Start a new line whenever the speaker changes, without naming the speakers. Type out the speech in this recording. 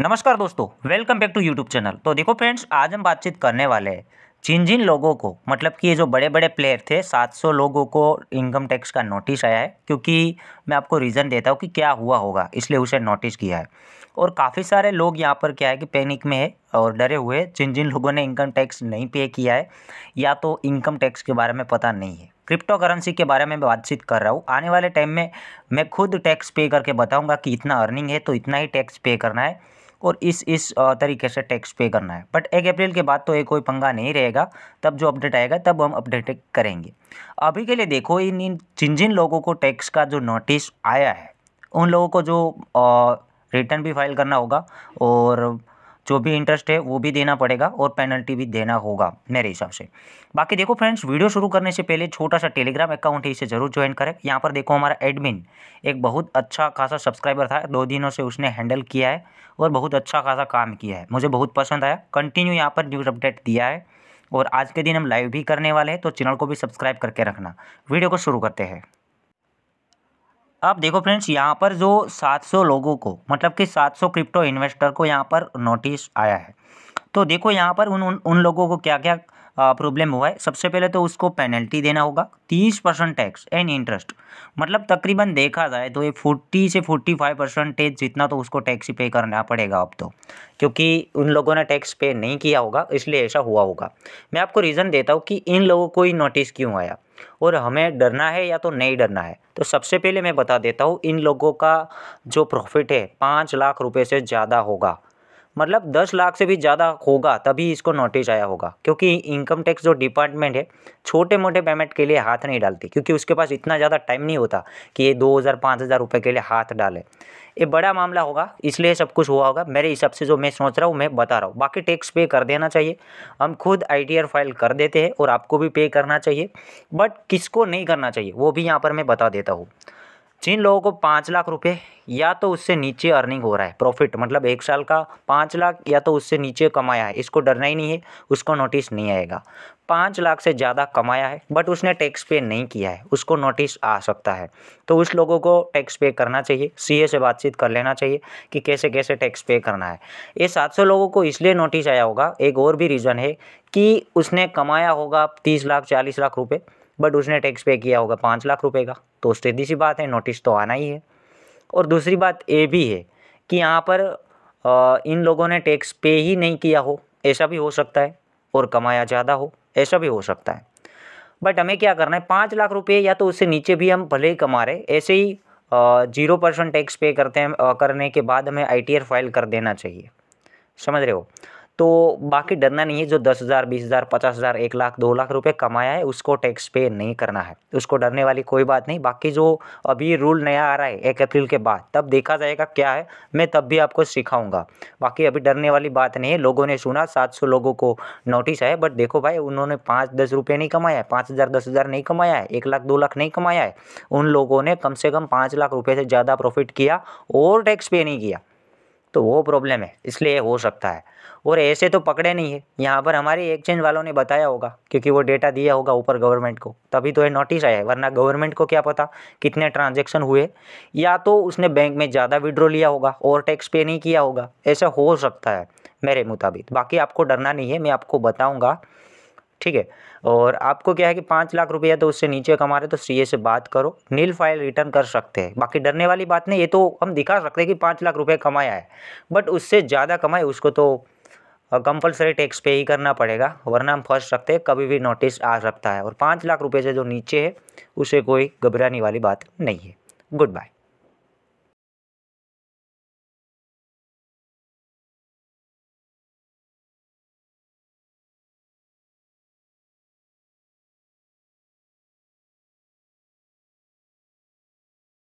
नमस्कार दोस्तों welcome back to YouTube channel तो देखो फ्रेंड्स आज हम बातचीत करने वाले हैं जिन जिन लोगों को मतलब कि ये जो बड़े बड़े प्लेयर थे 700 लोगों को इनकम टैक्स का नोटिस आया है क्योंकि मैं आपको रीज़न देता हूँ कि क्या हुआ होगा इसलिए उसे नोटिस किया है और काफ़ी सारे लोग यहाँ पर क्या है कि पैनिक में है और डरे हुए जिन जिन लोगों ने इनकम टैक्स नहीं पे किया है या तो इनकम टैक्स के बारे में पता नहीं है क्रिप्टो करेंसी के बारे में बातचीत कर रहा हूँ आने वाले टाइम में मैं खुद टैक्स पे करके बताऊँगा कि इतना अर्निंग है तो इतना ही टैक्स पे करना है और इस इस तरीके से टैक्स पे करना है बट एक अप्रैल के बाद तो ये कोई पंगा नहीं रहेगा तब जो अपडेट आएगा तब हम अपडेट करेंगे अभी के लिए देखो इन इन जिन जिन लोगों को टैक्स का जो नोटिस आया है उन लोगों को जो रिटर्न भी फाइल करना होगा और जो भी इंटरेस्ट है वो भी देना पड़ेगा और पेनल्टी भी देना होगा मेरे हिसाब से बाकी देखो फ्रेंड्स वीडियो शुरू करने से पहले छोटा सा टेलीग्राम अकाउंट है इसे ज़रूर ज्वाइन करें यहाँ पर देखो हमारा एडमिन एक बहुत अच्छा खासा सब्सक्राइबर था दो दिनों से उसने हैंडल किया है और बहुत अच्छा खासा काम किया है मुझे बहुत पसंद आया कंटिन्यू यहाँ पर न्यूज़ अपडेट दिया है और आज के दिन हम लाइव भी करने वाले हैं तो चैनल को भी सब्सक्राइब करके रखना वीडियो को शुरू करते हैं अब देखो फ्रेंड्स यहाँ पर जो 700 लोगों को मतलब कि 700 क्रिप्टो इन्वेस्टर को यहाँ पर नोटिस आया है तो देखो यहाँ पर उन उन, लोगों को क्या क्या प्रॉब्लम हुआ है सबसे पहले तो उसको पेनल्टी देना होगा तीस परसेंट टैक्स एंड इंटरेस्ट मतलब तकरीबन देखा जाए तो ये फोर्टी से फोर्टी फाइव परसेंटेज जितना तो उसको टैक्स पे करना पड़ेगा अब तो क्योंकि उन लोगों ने टैक्स पे नहीं किया होगा इसलिए ऐसा हुआ होगा मैं आपको रीज़न देता हूँ कि इन लोगों को ही नोटिस क्यों आया और हमें डरना है या तो नहीं डरना है तो सबसे पहले मैं बता देता हूँ इन लोगों का जो प्रॉफ़िट है पाँच लाख रुपये से ज़्यादा होगा मतलब दस लाख से भी ज़्यादा होगा तभी इसको नोटिस आया होगा क्योंकि इनकम टैक्स जो डिपार्टमेंट है छोटे मोटे पेमेंट के लिए हाथ नहीं डालती क्योंकि उसके पास इतना ज़्यादा टाइम नहीं होता कि ये दो हज़ार पाँच हज़ार रुपये के लिए हाथ डाले ये बड़ा मामला होगा इसलिए सब कुछ हुआ होगा मेरे हिसाब से जो मैं सोच रहा हूँ मैं बता रहा हूँ बाकी टैक्स पे कर देना चाहिए हम खुद आई फाइल कर देते हैं और आपको भी पे करना चाहिए बट किसको नहीं करना चाहिए वो भी यहाँ पर मैं बता देता हूँ जिन लोगों को पाँच लाख रुपए या तो उससे नीचे अर्निंग हो रहा है प्रॉफिट मतलब एक साल का पाँच लाख या तो उससे नीचे कमाया है इसको डरना ही नहीं है उसको नोटिस नहीं आएगा पाँच लाख से ज़्यादा कमाया है बट उसने टैक्स पे नहीं किया है उसको नोटिस आ सकता है तो उस लोगों को टैक्स पे करना चाहिए सीए से बातचीत कर लेना चाहिए कि कैसे कैसे टैक्स पे करना है ये सात सौ लोगों को इसलिए नोटिस आया होगा एक और भी रीज़न है कि उसने कमाया होगा तीस लाख चालीस लाख रुपये बट उसने टैक्स पे किया होगा पाँच लाख रुपए का तो सीधी सी बात है नोटिस तो आना ही है और दूसरी बात ये भी है कि यहाँ पर आ, इन लोगों ने टैक्स पे ही नहीं किया हो ऐसा भी हो सकता है और कमाया ज़्यादा हो ऐसा भी हो सकता है बट हमें क्या करना है पाँच लाख रुपये या तो उससे नीचे भी हम भले ही कमा रहे ऐसे ही जीरो परसेंट टैक्स पे करते हैं करने के बाद हमें आई फाइल कर देना चाहिए समझ रहे हो तो बाकी डरना नहीं है जो दस हज़ार बीस हज़ार पचास हज़ार एक लाख दो लाख रुपए कमाया है उसको टैक्स पे नहीं करना है उसको डरने वाली कोई बात नहीं बाकी जो अभी रूल नया आ रहा है एक अप्रैल के बाद तब देखा जाएगा क्या है मैं तब भी आपको सिखाऊंगा बाकी अभी डरने वाली बात नहीं है लोगों ने सुना सात सौ लोगों को नोटिस है बट देखो भाई उन्होंने पाँच दस रुपये नहीं कमाया है पाँच हज़ार दस हज़ार नहीं कमाया है एक लाख दो लाख नहीं कमाया है उन लोगों ने कम से कम पाँच लाख रुपये से ज़्यादा प्रॉफिट किया और टैक्स पे नहीं किया तो वो प्रॉब्लम है इसलिए हो सकता है और ऐसे तो पकड़े नहीं है यहाँ पर हमारे एक्सचेंज वालों ने बताया होगा क्योंकि वो डेटा दिया होगा ऊपर गवर्नमेंट को तभी तो ये नोटिस आया है वरना गवर्नमेंट को क्या पता कितने ट्रांजेक्शन हुए या तो उसने बैंक में ज़्यादा विड्रॉ लिया होगा और टैक्स पे नहीं किया होगा ऐसा हो सकता है मेरे मुताबिक बाकी आपको डरना नहीं है मैं आपको बताऊँगा ठीक है और आपको क्या है कि पाँच लाख रुपया तो उससे नीचे कमा रहे तो सी से बात करो नील फाइल रिटर्न कर सकते हैं बाकी डरने वाली बात नहीं ये तो हम दिखा सकते हैं कि पाँच लाख रुपये कमाया है बट उससे ज़्यादा कमाए उसको तो कंपलसरी टैक्स पे ही करना पड़ेगा वरना हम फंस सकते हैं कभी भी नोटिस आ सकता है और पाँच लाख रुपये से जो नीचे है उसे कोई घबराने वाली बात नहीं है गुड बाय